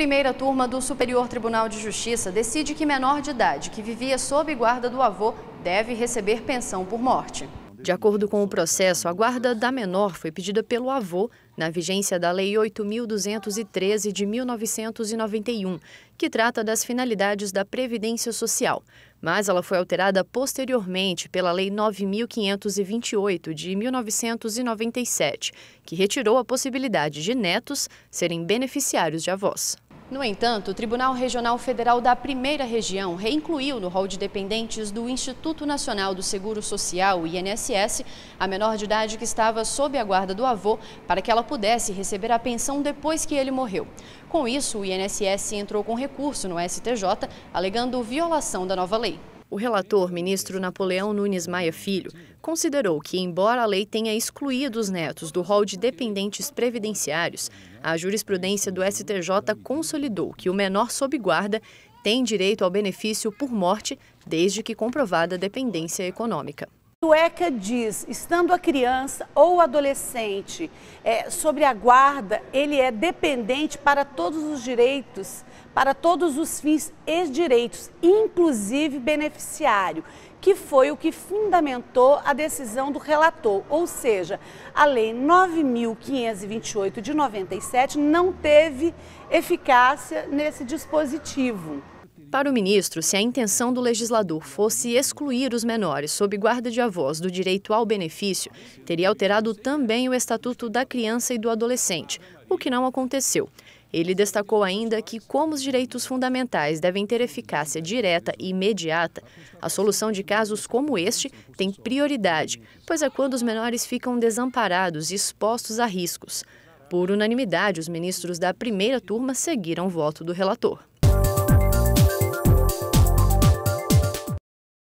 Primeira turma do Superior Tribunal de Justiça decide que menor de idade que vivia sob guarda do avô deve receber pensão por morte. De acordo com o processo, a guarda da menor foi pedida pelo avô na vigência da Lei 8.213 de 1991, que trata das finalidades da Previdência Social. Mas ela foi alterada posteriormente pela Lei 9.528 de 1997, que retirou a possibilidade de netos serem beneficiários de avós. No entanto, o Tribunal Regional Federal da Primeira Região reincluiu no rol de dependentes do Instituto Nacional do Seguro Social, INSS, a menor de idade que estava sob a guarda do avô para que ela pudesse receber a pensão depois que ele morreu. Com isso, o INSS entrou com recurso no STJ, alegando violação da nova lei. O relator, ministro Napoleão Nunes Maia Filho, considerou que, embora a lei tenha excluído os netos do rol de dependentes previdenciários, a jurisprudência do STJ consolidou que o menor sob guarda tem direito ao benefício por morte, desde que comprovada dependência econômica. É ECA diz, estando a criança ou adolescente é, sobre a guarda, ele é dependente para todos os direitos, para todos os fins e direitos, inclusive beneficiário, que foi o que fundamentou a decisão do relator, ou seja, a Lei 9.528 de 97 não teve eficácia nesse dispositivo. Para o ministro, se a intenção do legislador fosse excluir os menores sob guarda de avós do direito ao benefício, teria alterado também o Estatuto da Criança e do Adolescente, o que não aconteceu. Ele destacou ainda que, como os direitos fundamentais devem ter eficácia direta e imediata, a solução de casos como este tem prioridade, pois é quando os menores ficam desamparados e expostos a riscos. Por unanimidade, os ministros da primeira turma seguiram o voto do relator.